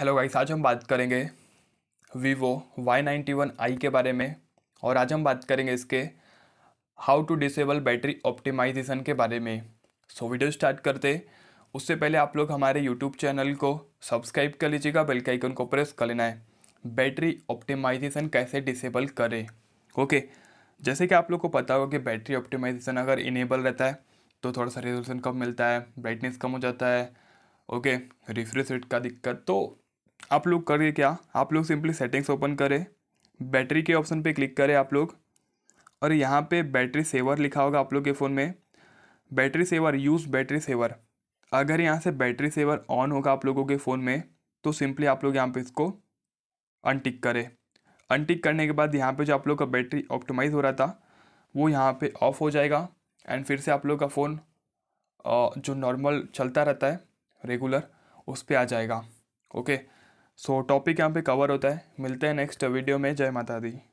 hello guys आज हम बात करेंगे Vivo Y ninety one I के बारे में और आज हम बात करेंगे इसके how to disable battery optimisation के बारे में सो वीडियो स्टार्ट करते उससे पहले आप लोग हमारे यूट्यूब चैनल को सब्सक्राइब कर लीजिएगा बेल के आइकन को प्रेस कर लेना है बैटरी ऑप्टिमाइजेशन कैसे डिसेबल करें ओके जैसे कि आप लोग को पता होगा कि बैटरी ऑप्टिमाइजेशन अगर इनेबल रहता है तो थोड़ा सा रेजोल्यूशन कम मिलता है ब्राइटनेस कम हो जाता है ओके रिफ्रेश रेट का दिक्कत तो आप लोग करिए क्या आप लोग सिंपली सेटिंग्स ओपन करें बैटरी के ऑप्शन पे क्लिक करें आप लोग और यहाँ पे बैटरी सेवर लिखा होगा आप लोग के फ़ोन में battery saver use battery saver अगर यहाँ से बैटरी सेवर ऑन होगा आप लोगों के फ़ोन में तो सिंपली आप लोग यहाँ पे इसको अनटिक करें अनटिक करने के बाद यहाँ पे जो आप लोग का बैटरी ऑप्टिमाइज़ हो रहा था वो यहाँ पे ऑफ हो जाएगा एंड फिर से आप लोग का फ़ोन जो नॉर्मल चलता रहता है रेगुलर उस पर आ जाएगा ओके सो टॉपिक यहाँ पे कवर होता है मिलते हैं नेक्स्ट वीडियो में जय माता दी